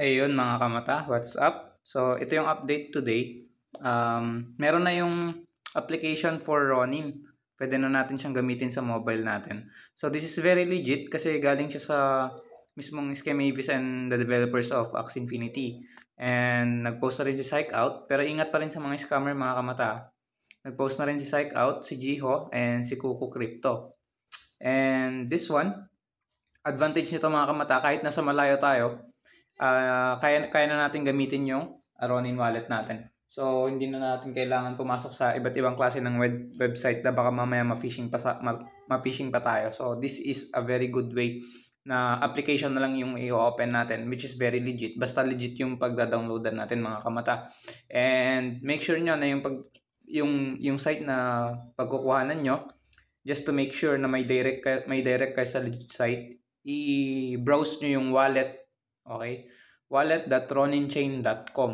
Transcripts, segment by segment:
Ayun mga kamata, what's up? So ito yung update today. Um, meron na yung application for Ronin. Pwede na natin siyang gamitin sa mobile natin. So this is very legit kasi galing siya sa mismong Schemavis and the developers of Axe Infinity. And nagpost na rin si Psych Out, pero ingat pa rin sa mga scammer mga kamata. Nagpost na rin si Psych Out, si Jiho, and si Kuku Crypto. And this one, advantage nito mga kamata, kahit nasa malayo tayo, uh, kaya, kaya na natin gamitin yung Ronin wallet natin. So, hindi na natin kailangan pumasok sa iba't ibang klase ng web website na baka mamaya ma-phishing pa, sa, ma, ma-phishing pa tayo. So, this is a very good way na application na lang yung i-open natin which is very legit. Basta legit yung pagda-downloadan natin mga kamata. And make sure nyo na yung pag yung yung site na pagkukuhanan nyo just to make sure na may direct may direct kayo sa legit site i-browse nyo yung wallet Okay? wallet.roninchain.com.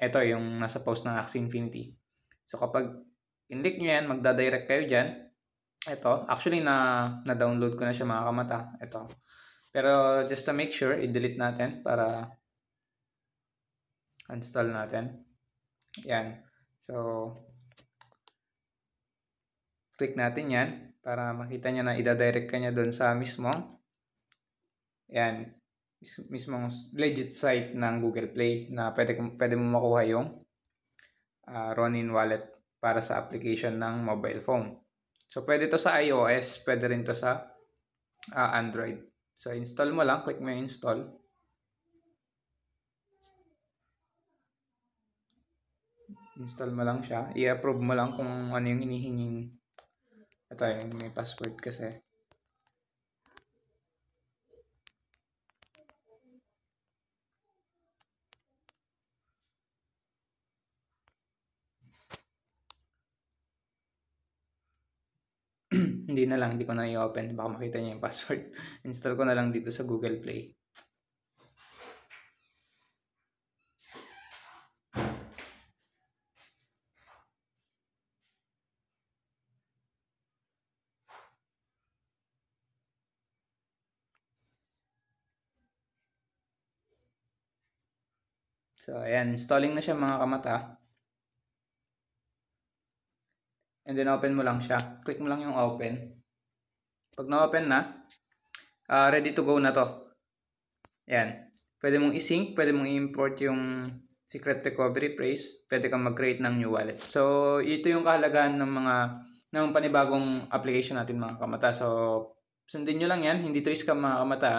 Ito yung nasa post ng Axie Infinity. So kapag in click nyo yan, magdadirect kayo dyan. Ito, actually na, na-download ko na siya mga kamata. Ito. Pero just to make sure, i-delete natin para install natin. Yan. So, click natin yan para makita niya na idadirect ka niya doon sa mismo. yan, mismong legit site ng Google Play na pwede, pwede mo makuha yung uh, Ronin wallet para sa application ng mobile phone. So, pwede to sa iOS, pwede rin to sa uh, Android. So, install mo lang. Click mo yung install. Install mo lang siya. I-approve mo lang kung ano yung hinihinging. Ito yung may password kasi. hindi na lang, hindi ko na i-open. Baka makita niya yung password. Install ko na lang dito sa Google Play. So, ayan. Installing na siya mga kamata. And then open mo lang siya. Click mo lang yung open. Pag na-open na, uh, ready to go na to. Ayan. Pwede mong isync, pwede mong import yung secret recovery phrase, pwede kang mag-create ng new wallet. So, ito yung kahalagahan ng mga ng panibagong application natin mga kamata. So, sundin nyo lang yan. Hindi to scam mga kamata.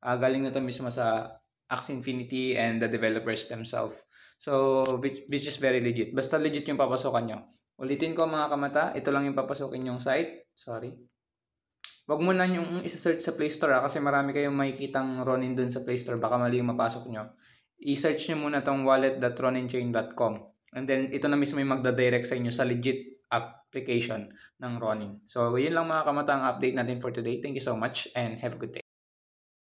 Uh, galing na to mismo sa Axe Infinity and the developers themselves. So, which, which is very legit. Basta legit yung papasokan nyo. Ulitin ko mga kamata, ito lang yung papasukin yung site. Sorry. Wag mo na yung isa-search sa Play Store ha, ah, kasi marami kayong makikitang Ronin dun sa Play Store. Baka mali yung mapasok nyo. I-search nyo muna tong wallet.roninchain.com and then ito na mismo yung magdadirect sa inyo sa legit application ng Ronin. So yun lang mga kamata ang update natin for today. Thank you so much and have a good day.